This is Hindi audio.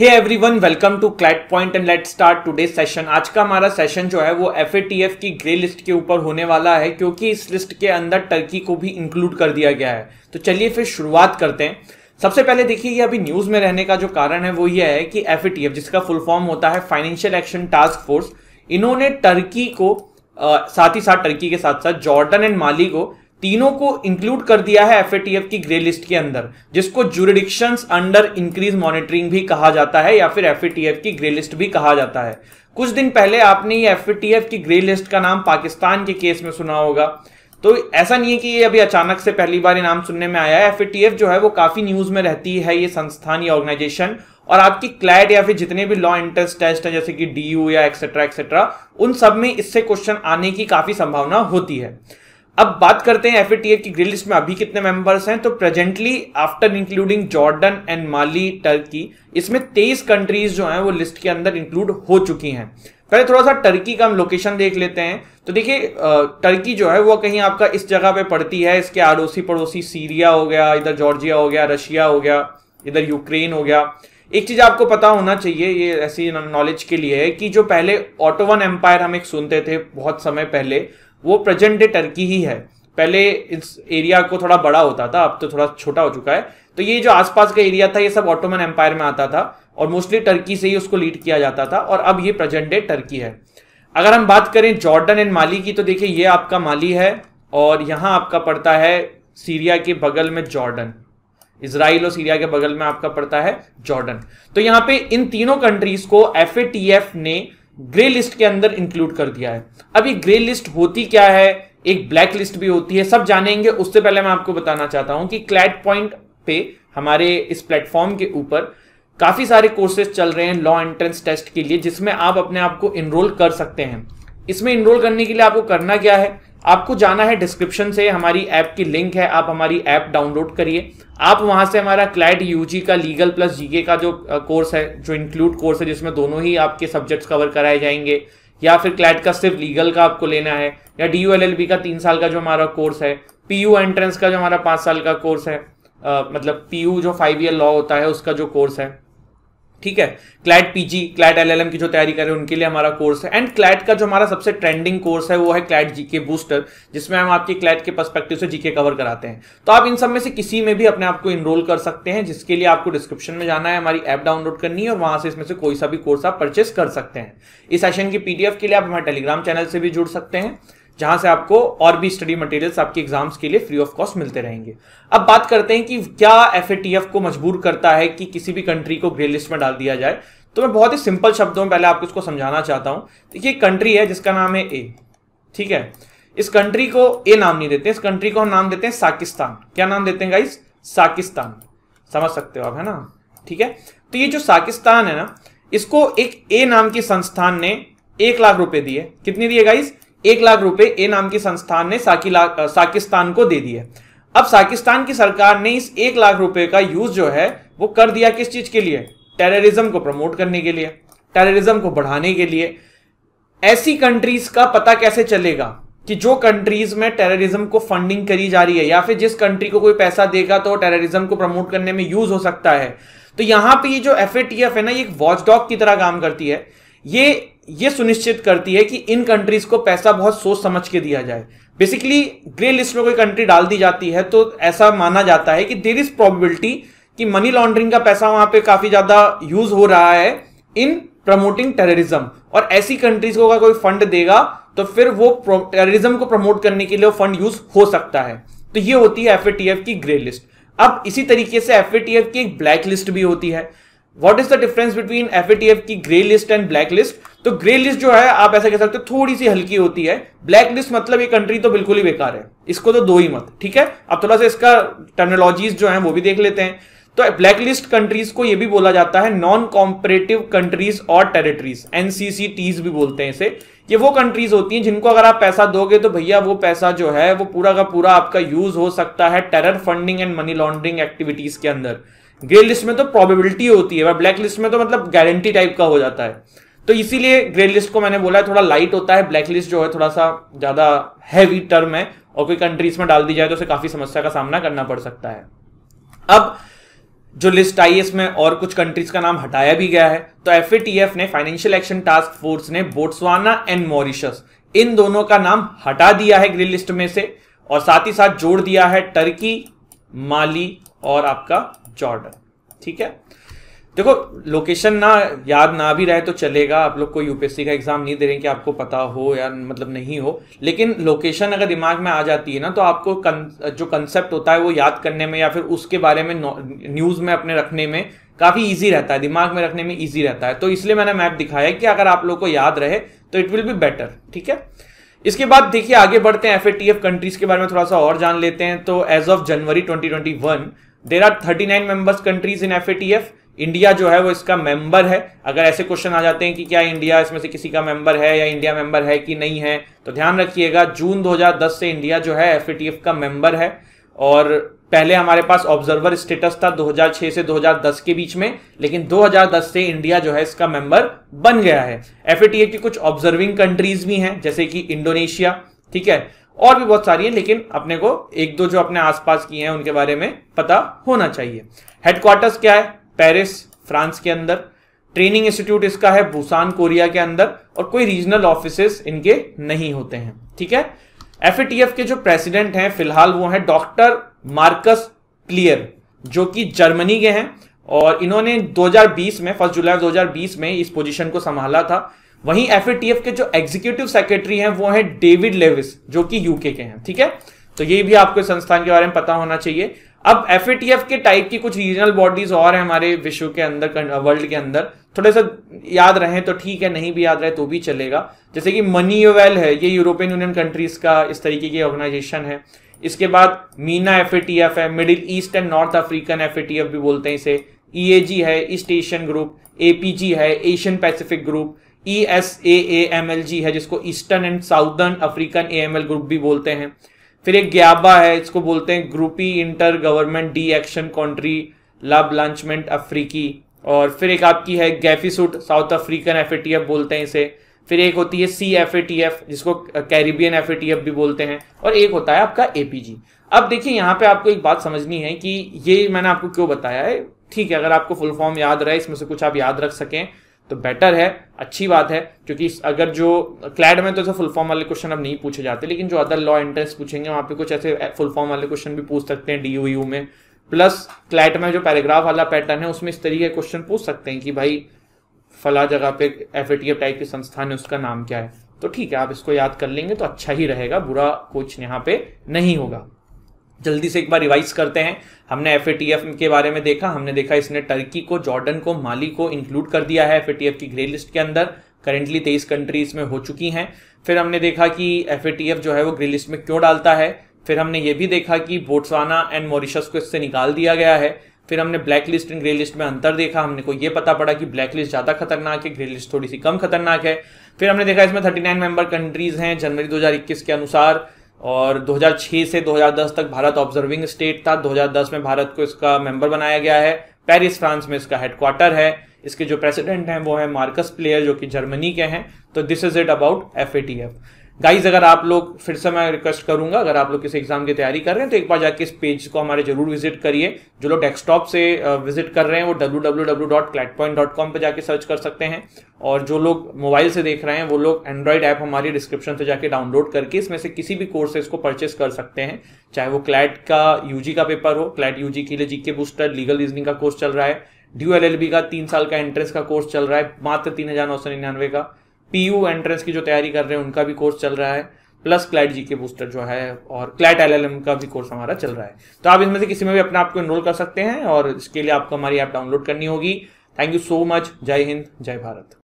hey one welcome to CLAT point and let start today session आज का हमारा सेशन जो है वो एफ की ग्रे लिस्ट के ऊपर होने वाला है क्योंकि इस लिस्ट के अंदर टर्की को भी इंक्लूड कर दिया गया है तो चलिए फिर शुरुआत करते हैं सबसे पहले देखिए ये अभी न्यूज़ में रहने का जो कारण है वो ये है कि एफ जिसका फुल फॉर्म होता है फाइनेंशियल एक्शन टास्क फोर्स इन्होंने टर्की को आ, साथ ही साथ टर्की के साथ साथ जॉर्डन एंड माली को तीनों को इंक्लूड कर दिया है एफ की ग्रे लिस्ट के अंदर जिसको जुरिडिक्शन अंडर इंक्रीज मॉनिटरिंग भी कहा जाता है या फिर एफ की ग्रे लिस्ट भी कहा जाता है कुछ दिन पहले आपने ये एफ की ग्रे लिस्ट का नाम पाकिस्तान के केस में सुना होगा तो ऐसा नहीं है कि ये अभी अचानक से पहली बार ये नाम सुनने में आया है एफ जो है वो काफी न्यूज में रहती है ये संस्थान या ऑर्गेनाइजेशन और आपकी क्लैट या फिर जितने भी लॉ एंट्रेंस टेस्ट है जैसे कि डी या एक्सेट्रा एक्सेट्रा उन सब में इससे क्वेश्चन आने की काफी संभावना होती है अब बात करते हैं एफ की ग्रिल लिस्ट में अभी कितने मेंबर्स हैं तो presently after including Jordan and Mali Turkey इसमें तेईस कंट्रीज जो हैं वो लिस्ट के अंदर इंक्लूड हो चुकी हैं पहले थोड़ा सा टर्की का हम लोकेशन देख लेते हैं तो देखिए टर्की जो है वो कहीं आपका इस जगह पे पड़ती है इसके आड़ोसी पड़ोसी सीरिया हो गया इधर जॉर्जिया हो गया रशिया हो गया इधर यूक्रेन हो गया एक चीज आपको पता होना चाहिए ये ऐसी नॉलेज के लिए है कि जो पहले ऑटोवन एम्पायर हम एक सुनते थे बहुत समय पहले वो प्रेजेंट डे टर्की ही है पहले इस एरिया को थोड़ा बड़ा होता था अब तो थोड़ा छोटा हो चुका है तो ये जो आसपास का एरिया था ये सब ऑटोमन एम्पायर में आता था और मोस्टली टर्की से ही उसको लीड किया जाता था और अब ये प्रेजेंट डे टर्की है अगर हम बात करें जॉर्डन एंड माली की तो देखिए ये आपका माली है और यहाँ आपका पड़ता है सीरिया के बगल में जॉर्डन इसराइल और सीरिया के बगल में आपका पड़ता है जॉर्डन तो यहाँ पे इन तीनों कंट्रीज को एफ ने ग्रे लिस्ट के अंदर इंक्लूड कर दिया है अब ये ग्रे लिस्ट होती क्या है एक ब्लैक लिस्ट भी होती है सब जानेंगे उससे पहले मैं आपको बताना चाहता हूं कि क्लैट पॉइंट पे हमारे इस प्लेटफॉर्म के ऊपर काफी सारे कोर्सेज चल रहे हैं लॉ एंट्रेंस टेस्ट के लिए जिसमें आप अपने आप को इनरोल कर सकते हैं इसमें इनरोल करने के लिए आपको करना क्या है आपको जाना है डिस्क्रिप्शन से हमारी ऐप की लिंक है आप हमारी ऐप डाउनलोड करिए आप वहां से हमारा क्लैट यूजी का लीगल प्लस जीके का जो कोर्स है जो इंक्लूड कोर्स है जिसमें दोनों ही आपके सब्जेक्ट्स कवर कराए जाएंगे या फिर क्लैट का सिर्फ लीगल का आपको लेना है या D U L L B का तीन साल का जो हमारा कोर्स है पी यू एंट्रेंस का जो हमारा पाँच साल का कोर्स है आ, मतलब पी यू जो फाइव ईयर लॉ होता है उसका जो कोर्स है ठीक है क्लैट पीजी क्लैट एलएलएम की जो तैयारी कर रहे हैं उनके लिए हमारा कोर्स है एंड क्लैट का जो हमारा सबसे ट्रेंडिंग कोर्स है वो है क्लैट जीके बूस्टर जिसमें हम आपके क्लैट के पर्सपेक्टिव से जीके कवर कराते हैं तो आप इन सब में से किसी में भी अपने आप को इनरोल कर सकते हैं जिसके लिए आपको डिस्क्रिप्शन में जाना है हमारी ऐप डाउनलोड करनी है और वहां से इसमें से कोई सा भी कोर्स आप परचेस कर सकते हैं इस सेशन की पीडीएफ के लिए आप हमारे टेलीग्राम चैनल से भी जुड़ सकते हैं जहां से आपको और भी स्टडी मटेरियल्स आपके एग्जाम्स के लिए फ्री ऑफ कॉस्ट मिलते रहेंगे अब बात करते हैं कि क्या एफ को मजबूर करता है कि किसी भी कंट्री को ग्रे लिस्ट में डाल दिया जाए तो मैं बहुत ही सिंपल शब्दों में पहले आपको इसको समझाना चाहता हूं तो कंट्री है जिसका नाम है ए ठीक है इस कंट्री को ए नाम नहीं देते इस कंट्री को हम नाम देते हैं साकिस्तान क्या नाम देते हैं गाइस साकिस्तान समझ सकते हो आप है ना ठीक है तो ये जो साकिस्तान है ना इसको एक ए नाम की संस्थान ने एक लाख रुपए दिए कितने दिए गाइस एक लाख रुपए ए नाम की संस्थान ने साकी साकिस्तान को दे दिए अब साकिस्तान की सरकार ने इस एक लाख रुपए का यूज जो है वो कर दिया किस चीज के लिए टेररिज्म को प्रमोट करने के लिए टेररिज्म को बढ़ाने के लिए ऐसी कंट्रीज का पता कैसे चलेगा कि जो कंट्रीज में टेररिज्म को फंडिंग करी जा रही है या फिर जिस कंट्री को कोई पैसा देगा तो टेररिज्म को प्रमोट करने में यूज हो सकता है तो यहां पे ये जो एफ है ना ये एक वॉचडॉग की तरह काम करती है ये ये सुनिश्चित करती है कि इन कंट्रीज को पैसा बहुत सोच समझ के दिया जाए बेसिकली ग्रे लिस्ट में कोई कंट्री डाल दी जाती है तो ऐसा माना जाता है कि देर इज प्रोबेबिलिटी कि मनी लॉन्ड्रिंग का पैसा वहां पे काफी ज्यादा यूज हो रहा है इन प्रमोटिंग टेररिज्म और ऐसी कंट्रीज को अगर कोई फंड देगा तो फिर वो टेररिज्म को प्रमोट करने के लिए फंड यूज हो सकता है तो ये होती है एफ की ग्रे लिस्ट अब इसी तरीके से एफ की एक ब्लैक लिस्ट भी होती है what is the difference between F की grey list and black list तो ग्रे लिस्ट जो है आप ऐसा कह सकते हो थोड़ी सी हल्की होती है ब्लैक लिस्ट मतलब ये कंट्री तो बिल्कुल ही बेकार है इसको तो दो ही मत ठीक है अब थोड़ा सा इसका टर्मिनोलॉजीज जो है वो भी देख लेते हैं तो ब्लैक लिस्ट कंट्रीज को ये भी बोला जाता है नॉन कॉम्परेटिव कंट्रीज और टेरिटरीज एनसीसीटीज भी बोलते हैं इसे ये वो कंट्रीज होती हैं जिनको अगर आप पैसा दोगे तो भैया वो पैसा जो है वो पूरा का पूरा आपका यूज हो सकता है terror funding and money laundering activities के अंदर ग्रे लिस्ट में तो प्रोबेबिलिटी होती है और ब्लैक लिस्ट में तो मतलब गारंटी टाइप का हो जाता है तो इसीलिए ग्रे लिस्ट को मैंने बोला है थोड़ा लाइट होता है ब्लैक लिस्ट जो है थोड़ा सा ज़्यादा हैवी टर्म है और कोई कंट्रीज में डाल दी जाए तो उसे काफ़ी समस्या का सामना करना पड़ सकता है अब जो लिस्ट आई है इसमें और कुछ कंट्रीज का नाम हटाया भी गया है तो एफ ने फाइनेंशियल एक्शन टास्क फोर्स ने बोट्सवाना एंड मॉरिशस इन दोनों का नाम हटा दिया है ग्रे लिस्ट में से और साथ ही साथ जोड़ दिया है टर्की माली और आपका जॉर्डन ठीक है देखो लोकेशन ना याद ना भी रहे तो चलेगा आप लोग को यूपीएससी का एग्जाम नहीं दे रहे कि आपको पता हो या मतलब नहीं हो लेकिन लोकेशन अगर दिमाग में आ जाती है ना तो आपको कन, जो कंसेप्ट होता है वो याद करने में या फिर उसके बारे में न्यूज़ में अपने रखने में काफ़ी ईजी रहता है दिमाग में रखने में ईजी रहता है तो इसलिए मैंने मैप दिखाया कि अगर आप लोग को याद रहे तो इट विल बी बेटर ठीक है इसके बाद देखिए आगे बढ़ते हैं एफ कंट्रीज के बारे में थोड़ा सा और जान लेते हैं तो as of January twenty there are thirty nine members countries in F India जो है वो इसका मेंबर है अगर ऐसे क्वेश्चन आ जाते हैं कि क्या इंडिया इसमें से किसी का मेंबर है या इंडिया मेंबर है कि नहीं है तो ध्यान रखिएगा जून 2010 से इंडिया जो है एफ का मेंबर है और पहले हमारे पास ऑब्जर्वर स्टेटस था 2006 से 2010 के बीच में लेकिन 2010 से इंडिया जो है इसका मेंबर बन गया है एफ की कुछ ऑब्जर्विंग कंट्रीज भी हैं जैसे कि इंडोनेशिया ठीक है और भी बहुत सारी है लेकिन अपने को एक दो जो अपने आसपास की हैं उनके बारे में पता होना चाहिए हेडक्वार्टर्स क्या है पेरिस फ्रांस के अंदर ट्रेनिंग इंस्टीट्यूट इसका है भूसान कोरिया के अंदर और कोई रीजनल ऑफिस इनके नहीं होते हैं ठीक है एफ के जो प्रेसिडेंट हैं फिलहाल वो हैं डॉक्टर मार्कस क्लियर जो कि जर्मनी के हैं और इन्होंने 2020 में फर्स्ट जुलाई 2020 में इस पोजीशन को संभाला था वहीं एफ के जो एग्जीक्यूटिव सेक्रेटरी हैं वो हैं डेविड लेविस जो कि यूके के हैं ठीक है तो ये भी आपको संस्थान के बारे में पता होना चाहिए अब एफ के टाइप की कुछ रीजनल बॉडीज और हैं हमारे विश्व के अंदर वर्ल्ड के अंदर थोड़े सा याद रहे तो ठीक है नहीं भी याद रहे तो भी चलेगा जैसे कि मनी मनीवेल है ये यूरोपियन यूनियन कंट्रीज का इस तरीके की ऑर्गेनाइजेशन है इसके बाद मीना एफ है Middle East and North African F भी बोलते हैं इसे ई e है ईस्ट एशियन ग्रुप एपीजी है Asian Pacific group E S A A M L G है जिसको Eastern and Southern African A M L group भी बोलते हैं फिर एक ग्याबा है इसको बोलते हैं ग्रुपी inter government D action country लब लंचमेंट अफ्रीकी और फिर एक आपकी है गैफीसूट साउथ अफ्रीकन एफ बोलते हैं इसे फिर एक होती है सी एफ जिसको कैरिबियन एफ भी बोलते हैं और एक होता है आपका जी अब देखिए यहाँ पे आपको एक बात समझनी है कि ये मैंने आपको क्यों बताया है ठीक है अगर आपको फुल फॉर्म याद रहे इसमें से कुछ आप याद रख सकें तो बेटर है अच्छी बात है क्योंकि अगर जो क्लैड में तो ऐसे फुल फॉर्म वाले क्वेश्चन अब नहीं पूछे जाते लेकिन जो अदर लॉ एंट्रेंस पूछेंगे वहाँ पे कुछ ऐसे फुल फॉर्म वाले क्वेश्चन भी पूछ सकते हैं डी e में प्लस क्लैट में जो पैराग्राफ वाला पैटर्न है उसमें इस तरीके के क्वेश्चन पूछ सकते हैं कि भाई फला जगह पे एफ टाइप के संस्थान है उसका नाम क्या है तो ठीक है आप इसको याद कर लेंगे तो अच्छा ही रहेगा बुरा कुछ यहाँ पे नहीं होगा जल्दी से एक बार रिवाइज करते हैं हमने एफ के बारे में देखा हमने देखा इसने टर्की को जॉर्डन को माली को इंक्लूड कर दिया है एफ की ग्रे लिस्ट के अंदर करेंटली तेईस कंट्रीज में हो चुकी हैं फिर हमने देखा कि एफ जो है वो ग्रे लिस्ट में क्यों डालता है फिर हमने ये भी देखा कि बोट्सवाना एंड मॉरिशस को इससे निकाल दिया गया है फिर हमने black list and grey list में अंतर देखा हमने को ये पता पड़ा कि ब्लैक लिस्ट ज़्यादा खतरनाक है ग्रे लिस्ट थोड़ी सी कम खतरनाक है फिर हमने देखा इसमें 39 मेंबर कंट्रीज हैं जनवरी 2021 के अनुसार और 2006 से 2010 तक भारत ऑब्जर्विंग स्टेट था 2010 में भारत को इसका मेंबर बनाया गया है पेरिस फ्रांस में इसका हेडक्वार्टर है इसके जो प्रेसिडेंट हैं वो है मार्कस प्लेयर जो कि जर्मनी के हैं तो this is it about F guys अगर आप लोग फिर से मैं रिक्वेस्ट करूंगा अगर आप लोग किसी एग्जाम की तैयारी कर रहे हैं तो एक बार जाके इस पेज को हमारे जरूर विजिट करिए जो लोग डेस्कटॉप से विजिट कर रहे हैं वो W W W dot dot CLAT point com पर जाकर सर्च कर सकते हैं और जो लोग मोबाइल से देख रहे हैं वो लोग एंड्रॉइड ऐप हमारी डिस्क्रिप्शन से जाके डाउनलोड करके इसमें से किसी भी कोर्सेज को परचेस कर सकते हैं चाहे वो क्लैट का यू का पेपर हो क्लैट यू के लिए जीके बूस्टर लीगल रीजनिंग का कोर्स चल रहा है ड्यू एल का तीन साल का एंट्रेंस का कोर्स चल रहा है मात्र तीन हजार नौ सौ निन्यानवे का पी यू एंट्रेंस की जो तैयारी कर रहे हैं उनका भी कोर्स चल रहा है प्लस क्लैट जी के बूस्टर जो है और क्लैट एल का भी कोर्स हमारा चल रहा है तो आप इसमें से किसी में भी अपने आप को इनरोल कर सकते हैं और इसके लिए आपको हमारी ऐप डाउनलोड करनी होगी थैंक यू सो मच जय हिंद जय भारत